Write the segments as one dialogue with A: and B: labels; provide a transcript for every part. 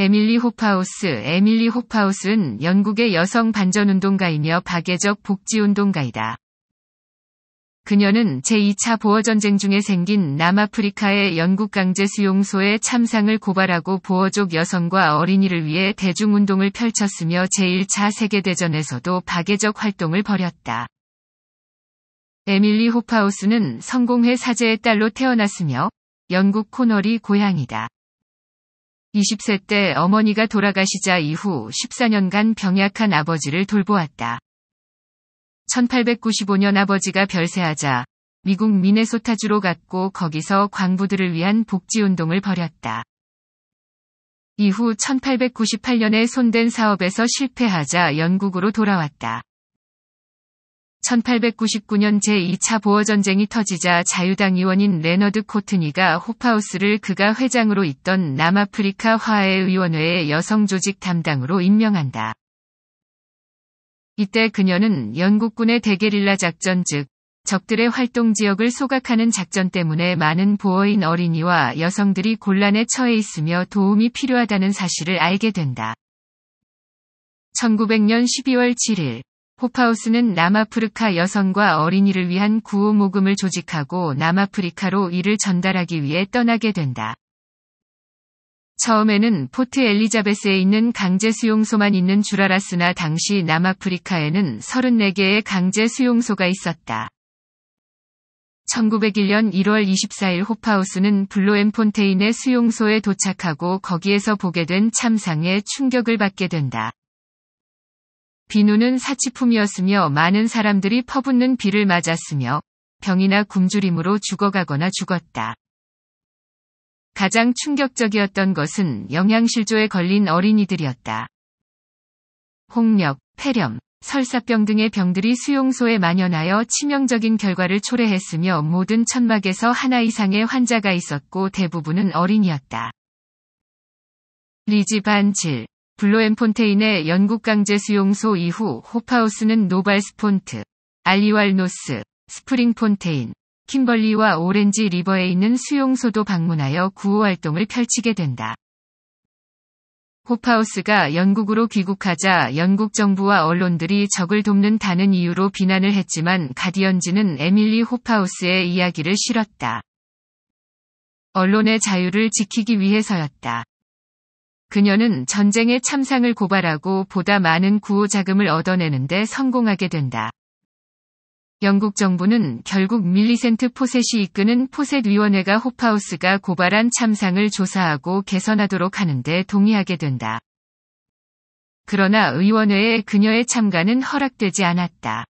A: 에밀리 호파우스 에밀리 호파우스는 영국의 여성 반전운동가이며 박애적 복지운동가이다. 그녀는 제2차 보어전쟁 중에 생긴 남아프리카의 영국 강제 수용소의 참상을 고발하고 보어족 여성과 어린이를 위해 대중운동을 펼쳤으며 제1차 세계대전에서도 박애적 활동을 벌였다. 에밀리 호파우스는 성공회 사제의 딸로 태어났으며 영국 코널이 고향이다. 20세 때 어머니가 돌아가시자 이후 14년간 병약한 아버지를 돌보았다. 1895년 아버지가 별세하자 미국 미네소타주로 갔고 거기서 광부들을 위한 복지운동을 벌였다. 이후 1898년에 손댄 사업에서 실패하자 영국으로 돌아왔다. 1899년 제2차 보어전쟁이 터지자 자유당 의원인 레너드 코트니가 호파우스를 그가 회장으로 있던 남아프리카 화해의원회의 여성조직 담당으로 임명한다. 이때 그녀는 영국군의 대게릴라 작전 즉 적들의 활동 지역을 소각하는 작전 때문에 많은 보어인 어린이와 여성들이 곤란에 처해 있으며 도움이 필요하다는 사실을 알게 된다. 1900년 12월 7일 호파우스는 남아프리카 여성과 어린이를 위한 구호 모금을 조직하고 남아프리카로 이를 전달하기 위해 떠나게 된다. 처음에는 포트 엘리자베스에 있는 강제 수용소만 있는 줄 알았으나 당시 남아프리카에는 34개의 강제 수용소가 있었다. 1901년 1월 24일 호파우스는 블로엠폰테인의 수용소에 도착하고 거기에서 보게 된 참상에 충격을 받게 된다. 비누는 사치품이었으며 많은 사람들이 퍼붓는 비를 맞았으며 병이나 굶주림으로 죽어가거나 죽었다. 가장 충격적이었던 것은 영양실조에 걸린 어린이들이었다. 홍역, 폐렴, 설사병 등의 병들이 수용소에 만연하여 치명적인 결과를 초래했으며 모든 천막에서 하나 이상의 환자가 있었고 대부분은 어린이였다. 리지 반칠 블로엔폰테인의 영국 강제 수용소 이후 호파우스는 노발스폰트, 알리왈노스, 스프링폰테인, 킴벌리와 오렌지 리버에 있는 수용소도 방문하여 구호 활동을 펼치게 된다. 호파우스가 영국으로 귀국하자 영국 정부와 언론들이 적을 돕는 다는 이유로 비난을 했지만 가디언지는 에밀리 호파우스의 이야기를 실었다. 언론의 자유를 지키기 위해서였다. 그녀는 전쟁의 참상을 고발하고 보다 많은 구호 자금을 얻어내는데 성공하게 된다. 영국 정부는 결국 밀리센트 포셋이 이끄는 포셋위원회가 호파우스가 고발한 참상을 조사하고 개선하도록 하는데 동의하게 된다. 그러나 의원회에 그녀의 참가는 허락되지 않았다.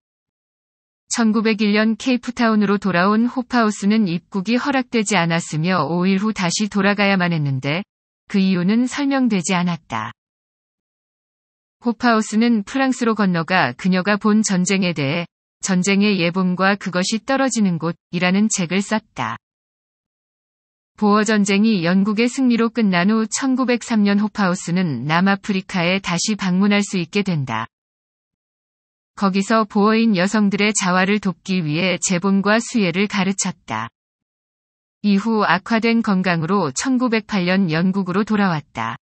A: 1901년 케이프타운으로 돌아온 호파우스는 입국이 허락되지 않았으며 5일 후 다시 돌아가야만 했는데 그 이유는 설명되지 않았다. 호파우스는 프랑스로 건너가 그녀가 본 전쟁에 대해 전쟁의 예본과 그것이 떨어지는 곳이라는 책을 썼다. 보어 전쟁이 영국의 승리로 끝난 후 1903년 호파우스는 남아프리카에 다시 방문할 수 있게 된다. 거기서 보어인 여성들의 자활을 돕기 위해 재본과 수혜를 가르쳤다. 이후 악화된 건강으로 1908년 영국으로 돌아왔다.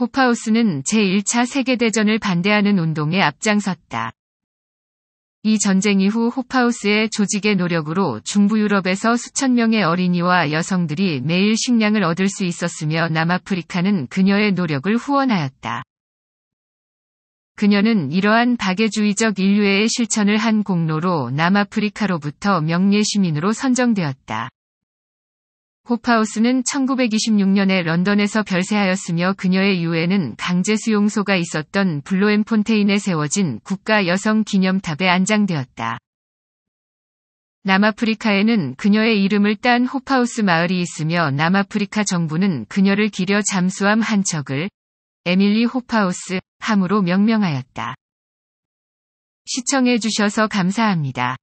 A: 호파우스는 제1차 세계대전을 반대하는 운동에 앞장섰다. 이 전쟁 이후 호파우스의 조직의 노력으로 중부 유럽에서 수천 명의 어린이와 여성들이 매일 식량을 얻을 수 있었으며 남아프리카는 그녀의 노력을 후원하였다. 그녀는 이러한 박애주의적 인류애의 실천을 한 공로로 남아프리카로부터 명예 시민으로 선정되었다. 호파우스는 1926년에 런던에서 별세하였으며 그녀의 유해는 강제 수용소가 있었던 블로엠폰테인에 세워진 국가 여성 기념탑에 안장되었다. 남아프리카에는 그녀의 이름을 딴 호파우스 마을이 있으며 남아프리카 정부는 그녀를 기려 잠수함 한 척을 에밀리 호파우스 함으로 명명하였다. 시청해주셔서 감사합니다.